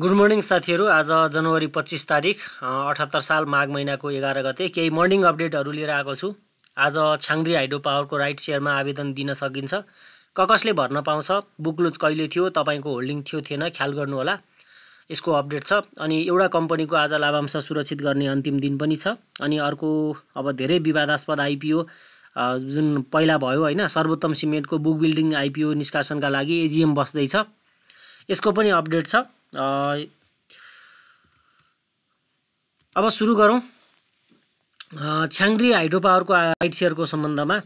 good morning साथीहरू आज जनवरी पच्चिस तारिक अठहत्तर साल माघ महिनाको एघार गते केही मर्निङ अपडेटहरू लिएर आएको छु आज छाङ्ग्री हाइड्रो पावरको राइट सेयरमा आवेदन दिन सकिन्छ ककसले भर्न पाउँछ बुकलुज कहिले थियो तपाईँको होल्डिङ थियो थिएन ख्याल गर्नुहोला यसको अपडेट छ अनि एउटा कम्पनीको आज लाभांश सुरक्षित गर्ने अन्तिम दिन पनि छ अनि अर्को अब धेरै विवादास्पद आइपिओ जुन पहिला भयो होइन सर्वोत्तम सिमेन्टको बुक बिल्डिङ आइपिओ निष्कासनका लागि एजिएम बस्दैछ यसको पनि अपडेट छ अब सुरु गरौँ छ्याङ्ग्री हाइड्रो पावरको राइट सेयरको सम्बन्धमा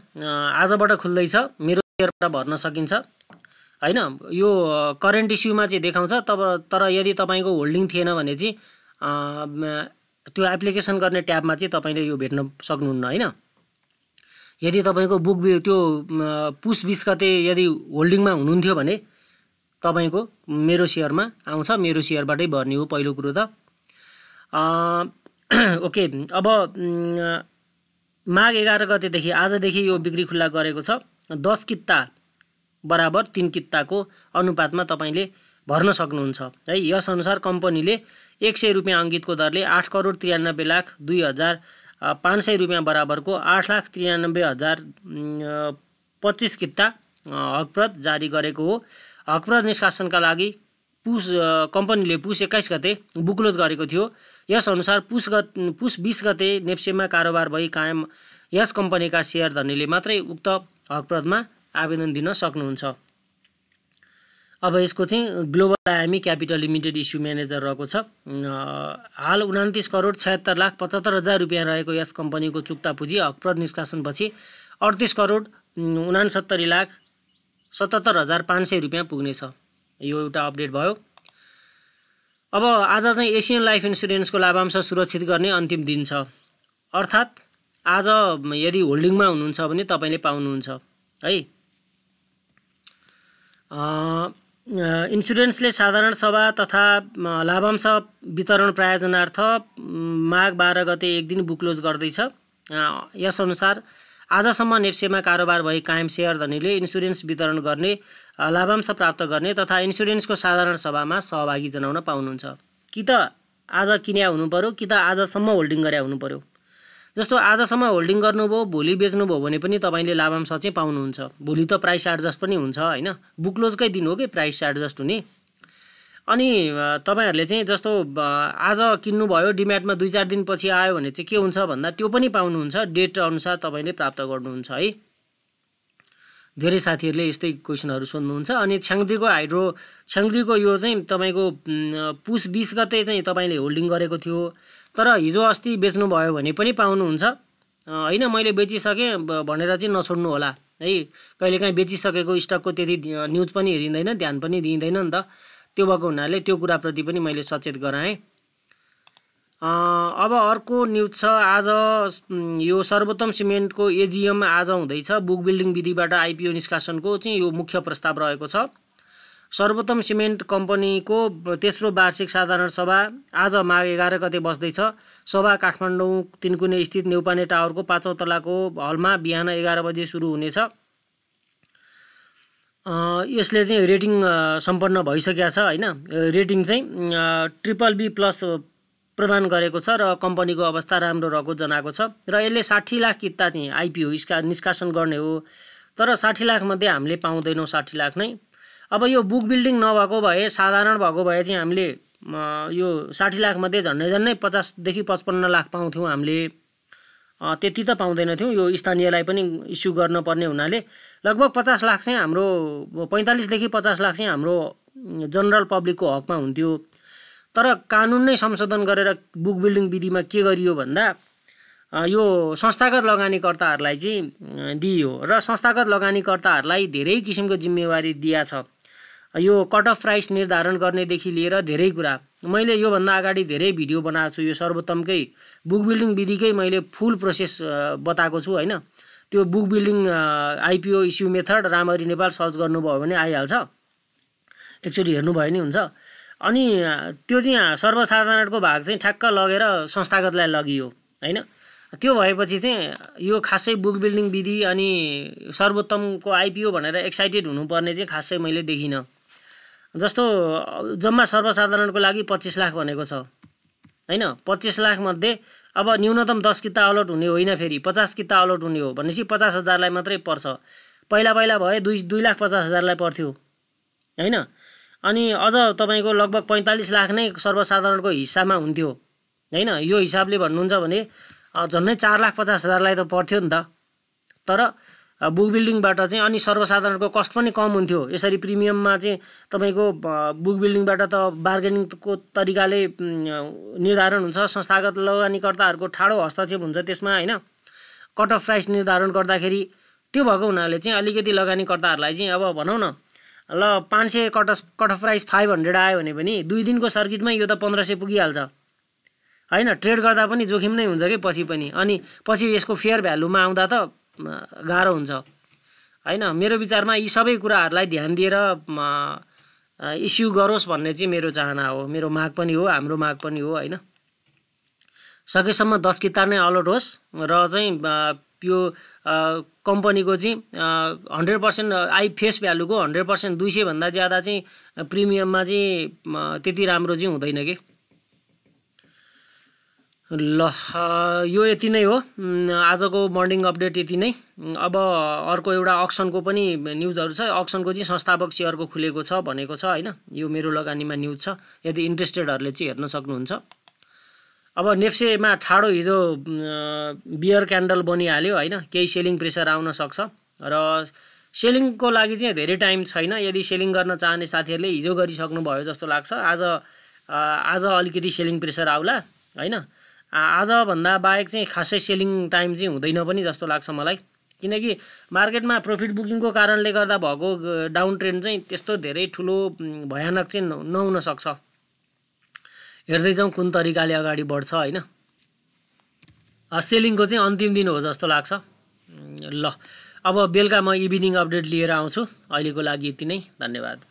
आजबाट खुल्दैछ मेरो सेयरबाट भर्न सकिन्छ होइन यो करेन्ट इस्युमा चाहिँ देखाउँछ तब तर यदि तपाईँको होल्डिङ थिएन भने चाहिँ त्यो एप्लिकेसन गर्ने ट्याबमा चाहिँ तपाईँले यो भेट्न सक्नुहुन्न होइन यदि तपाईँको बुक त्यो पुस बिस गते यदि होल्डिङमा हुनुहुन्थ्यो भने तपाईँको मेरो सेयरमा आउँछ मेरो सेयरबाटै भर्ने हो पहिलो कुरो त ओके अब माघ एघार गतेदेखि आजदेखि यो बिक्री खुल्ला गरेको छ दस कित्ता बराबर तिन कित्ताको अनुपातमा तपाईँले भर्न सक्नुहुन्छ है यसअनुसार कम्पनीले एक सय रुपियाँ अङ्कितको दरले आठ करोड त्रियानब्बे लाख दुई हजार पाँच सय रुपियाँ बराबरको आठ लाख त्रियानब्बे हजार पच्चिस कित्ता हकप्रत जारी गरेको हो अपराध निष्कासनका लागि पुस कम्पनीले पुस एक्काइस गते बुक्लोज गरेको थियो यसअनुसार पुस गत पुस बिस गते नेप्सेमा कारोबार भई कायम यस कम्पनीका सेयर धनीले मात्रै उक्त हकप्रदमा आवेदन दिन सक्नुहुन्छ अब यसको चाहिँ global IME capital limited issue manager रहेको छ हाल उनातिस करोड छयत्तर लाख पचहत्तर हजार रुपियाँ रहेको यस कम्पनीको चुक्ता पुँजी हकप्रद निष्कासनपछि अडतिस करोड उनासत्तरी लाख सतहत्तर हजार पाँच सय रुपियाँ पुग्नेछ यो एउटा अपडेट भयो अब आज चाहिँ एसियन लाइफ इन्सुरेन्सको लाभांश सुरक्षित गर्ने अन्तिम दिन छ अर्थात् आज यदि होल्डिङमा हुनुहुन्छ भने तपाईँले पाउनुहुन्छ है इन्सुरेन्सले साधारण सभा तथा लाभांश वितरण प्रायोजनार्थ माघ बाह्र गते एक दिन बुक्लोज गर्दैछ यसअनुसार आजसम्म नेप्सेमा कारोबार भई कायम सेयरधनीले इन्सुरेन्स वितरण गर्ने लाभांश प्राप्त गर्ने तथा इन्सुरेन्सको साधारण सभामा सहभागी जनाउन पाउनुहुन्छ कि त आज किन्या हुनु पऱ्यो कि त आजसम्म होल्डिङ गरे हुनु पऱ्यो जस्तो आजसम्म होल्डिङ गर्नुभयो भोलि बेच्नुभयो भने पनि तपाईँले लाभांश चाहिँ पाउनुहुन्छ भोलि त प्राइस एडजस्ट पनि हुन्छ होइन बुकलोजकै दिन हो कि प्राइस एडजस्ट हुने अनि तपाईँहरूले चाहिँ जस्तो आज किन्नुभयो डिम्याटमा दुई चार दिनपछि आयो भने चाहिँ के हुन्छ भन्दा त्यो पनि पाउनुहुन्छ डेट अनुसार तपाईँले प्राप्त गर्नुहुन्छ है धेरै साथीहरूले यस्तै क्वेसनहरू सोध्नुहुन्छ अनि छ्याङ्द्रीको हाइड्रो छ्याङ्द्रीको यो चाहिँ तपाईँको पुस बिस गते चाहिँ तपाईँले होल्डिङ गरेको थियो तर हिजो अस्ति बेच्नुभयो भने पनि पाउनुहुन्छ होइन मैले बेचिसकेँ भनेर चाहिँ नछोड्नु होला है कहिलेकाहीँ बेचिसकेको स्टकको त्यति न्युज पनि हेरिँदैन ध्यान पनि दिइँदैन नि त त्यो भएको हुनाले त्यो कुराप्रति पनि मैले सचेत गराएँ अब अर्को न्युज छ आज यो सर्वोत्तम सिमेन्टको एजिएम आज हुँदैछ बुक बिल्डिङ विधिबाट आइपिओ निष्कासनको चाहिँ यो मुख्य प्रस्ताव रहेको छ सर्वोत्तम सिमेन्ट कम्पनीको तेस्रो वार्षिक साधारण सभा आज माघ एघार गते बस्दैछ सभा काठमाडौँ तिनकुने स्थित नेउपाने टावरको पाँचौँ तलाको हलमा बिहान एघार बजे सुरु हुनेछ यसले चाहिँ रेटिङ सम्पन्न भइसकेको छ होइन रेटिङ चाहिँ ट्रिपल बी प्लस प्रदान गरेको छ र कम्पनीको अवस्था राम्रो रहेको जनाएको छ र यसले साठी लाख किता चाहिँ आइपिओ यसका निष्कासन गर्ने हो तर साठी लाखमध्ये हामीले पाउँदैनौँ साठी लाख नै अब यो बुक बिल्डिङ नभएको भए साधारण भएको भए चाहिँ हामीले यो साठी लाखमध्ये झन्डै झन्डै पचासदेखि पचपन्न लाख पाउँथ्यौँ हामीले त्यति त पाउँदैनथ्यौँ यो स्थानीयलाई पनि इस्यु गर्नुपर्ने हुनाले लगभग पचास लाख चाहिँ हाम्रो पैँतालिसदेखि पचास लाख चाहिँ हाम्रो जनरल पब्लिकको हकमा हुन्थ्यो तर कानुन नै संशोधन गरेर बुक बिल्डिङ विधिमा के गरियो भन्दा यो संस्थागत लगानीकर्ताहरूलाई चाहिँ दिइयो र संस्थागत लगानीकर्ताहरूलाई धेरै किसिमको जिम्मेवारी दिया छ यो कट अफ प्राइस निर्धारण गर्नेदेखि लिएर धेरै कुरा मैले योभन्दा अगाडि धेरै भिडियो बनाएको छु यो सर्वोत्तमकै बुक बिल्डिङ विधिकै मैले फुल प्रोसेस बताएको छु होइन त्यो book building IPO issue method रामरी नेपाल सर्च गर्नुभयो भने आइहाल्छ एकचोटि हेर्नु भयो नि हुन्छ अनि त्यो चाहिँ सर्वसाधारणको भाग चाहिँ ठ्याक्क लगेर संस्थागतलाई लगियो होइन त्यो भएपछि चाहिँ यो खासै बुक बिल्डिङ विधि अनि सर्वोत्तमको आइपिओ भनेर एक्साइटेड हुनुपर्ने चाहिँ खासै मैले देखिनँ जस्तो जम्मा सर्वसाधारणको लागि पच्चिस लाख भनेको छ होइन पच्चिस लाखमध्ये अब न्यूनतम दस किता अलट हुने होइन फेरि पचास किता अलट हुने हो भनेपछि पचास हजारलाई मात्रै पर्छ पहिला पहिला भए दुई दुई लाख पचास हजारलाई पर्थ्यो होइन अनि अझ तपाईँको लगभग पैँतालिस लाख नै सर्वसाधारणको हिस्सामा हुन्थ्यो होइन यो हिसाबले भन्नुहुन्छ भने झन्डै चार लाख पचास हजारलाई त पर्थ्यो नि त तर बुक बिल्डिङबाट चाहिँ अनि सर्वसाधारणको कस्ट पनि कम हुन्थ्यो यसरी प्रिमियममा चाहिँ तपाईँको बुक बिल्डिङबाट त बार्गेनिङको तरिकाले निर्धारण हुन्छ संस्थागत लगानीकर्ताहरूको ठाडो हस्तक्षेप हुन्छ त्यसमा होइन कट अफ प्राइस निर्धारण गर्दाखेरि त्यो भएको हुनाले चाहिँ अलिकति लगानीकर्ताहरूलाई चाहिँ अब भनौँ न ल पाँच सय cut off cut off price five hundred आयो भने पनि दुई दिनको सर्किटमै यो त पन्ध्र सय पुगिहाल्छ होइन ट्रेड गर्दा पनि जोखिम नै हुन्छ कि पछि पनि अनि पछि यसको फेयर भ्यालुमा आउँदा त गाह्रो हुन्छ होइन मेरो विचारमा यी सबै कुराहरूलाई ध्यान दिएर इस्यु गरोस् भन्ने चाहिँ मेरो चाहना हो मेरो माग पनि हो हाम्रो माग पनि हो होइन सकेसम्म दस किताब नै अलर्ट होस् र चाहिँ यो कम्पनीको चाहिँ हन्ड्रेड पर्सेन्ट आई फेस भ्यालुको हन्ड्रेड पर्सेन्ट दुई सयभन्दा ज्यादा चाहिँ प्रिमियममा चाहिँ त्यति राम्रो चाहिँ हुँदैन कि ल यो यति नै हो आजको मर्निङ अपडेट यति नै अब अर्को एउटा अक्सनको पनि न्युजहरू छ अक्सनको चाहिँ संस्थापक सेयरको खुलेको छ भनेको छ होइन यो मेरो लगानीमा न्युज छ यदि इन्ट्रेस्टेडहरूले चाहिँ हेर्न सक्नुहुन्छ अब नेप्सेमा ठाडो हिजो बियर क्यान्डल बनिहाल्यो होइन केही सेलिङ प्रेसर आउन सक्छ र सेलिङको लागि चाहिँ धेरै टाइम छैन यदि सेलिङ गर्न चाहने साथीहरूले हिजो गरिसक्नुभयो जस्तो लाग्छ आज आज अलिकति सेलिङ प्रेसर आउला होइन आजभन्दा बाहेक चाहिँ खासै सेलिङ टाइम चाहिँ हुँदैन पनि जस्तो लाग्छ मलाई किनकि मार्केटमा प्रफिट बुकिङको कारणले गर्दा भएको डाउन ट्रेन्ड चाहिँ त्यस्तो धेरै ठुलो भयानक चाहिँ नहुन सक्छ हेर्दै जाउँ कुन तरिकाले अगाडि बढ्छ होइन सेलिङको चाहिँ अन्तिम दिन हो जस्तो लाग्छ ल अब बेलुका म इभिनिङ अपडेट लिएर आउँछु अहिलेको लागि यति नै धन्यवाद